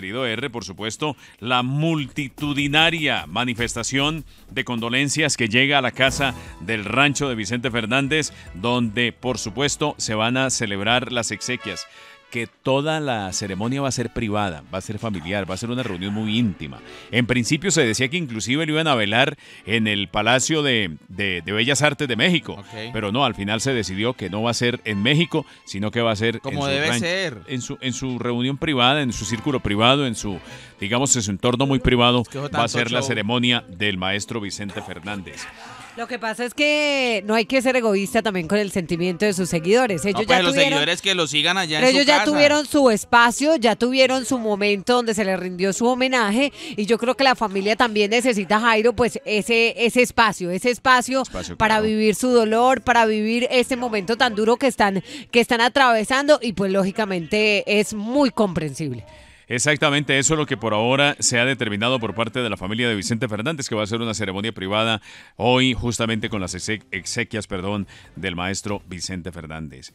querido R, por supuesto, la multitudinaria manifestación de condolencias que llega a la casa del rancho de Vicente Fernández, donde, por supuesto, se van a celebrar las exequias que toda la ceremonia va a ser privada, va a ser familiar, va a ser una reunión muy íntima. En principio se decía que inclusive lo iban a velar en el Palacio de, Bellas Artes de México, pero no, al final se decidió que no va a ser en México, sino que va a ser como en debe ser en su en su reunión privada, en su círculo privado, en su digamos en su entorno muy privado va a ser la ceremonia del maestro Vicente Fernández. Lo que pasa es que no hay que ser egoísta también con el sentimiento de sus seguidores. Pues, los seguidores que lo sigan allá ya tuvieron su espacio, ya tuvieron su momento donde se le rindió su homenaje y yo creo que la familia también necesita, Jairo, pues ese, ese espacio, ese espacio, para vivir su dolor, para vivir ese momento tan duro que están, que están atravesando y pues lógicamente es muy comprensible. Exactamente, eso es lo que por ahora se ha determinado por parte de la familia de Vicente Fernández, que va a ser una ceremonia privada hoy justamente con las exequias, perdón, del maestro Vicente Fernández.